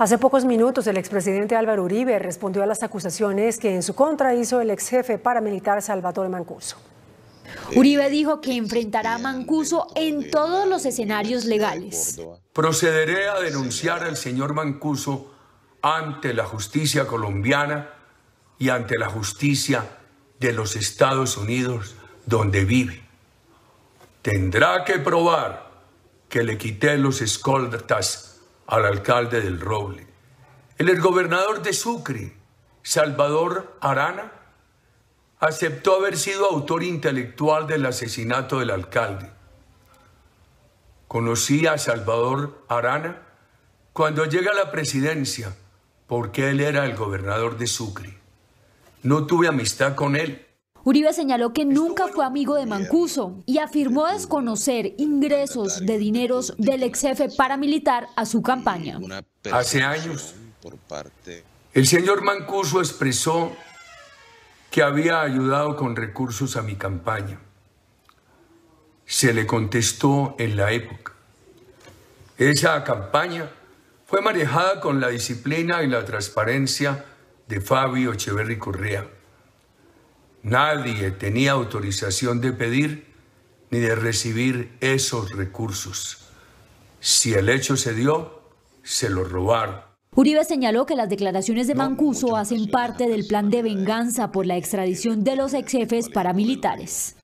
Hace pocos minutos el expresidente Álvaro Uribe respondió a las acusaciones que en su contra hizo el ex jefe paramilitar Salvador Mancuso. Uribe dijo que enfrentará a Mancuso en todos los escenarios legales. Procederé a denunciar al señor Mancuso ante la justicia colombiana y ante la justicia de los Estados Unidos donde vive. Tendrá que probar que le quité los escoltas al alcalde del Roble, el gobernador de Sucre, Salvador Arana, aceptó haber sido autor intelectual del asesinato del alcalde. Conocí a Salvador Arana cuando llega a la presidencia, porque él era el gobernador de Sucre. No tuve amistad con él, Uribe señaló que nunca fue amigo de Mancuso y afirmó desconocer ingresos de dineros del ex jefe paramilitar a su campaña. Hace años, el señor Mancuso expresó que había ayudado con recursos a mi campaña. Se le contestó en la época. Esa campaña fue manejada con la disciplina y la transparencia de Fabio Echeverri Correa Nadie tenía autorización de pedir ni de recibir esos recursos. Si el hecho se dio, se lo robaron. Uribe señaló que las declaraciones de Mancuso hacen parte del plan de venganza por la extradición de los ex jefes paramilitares.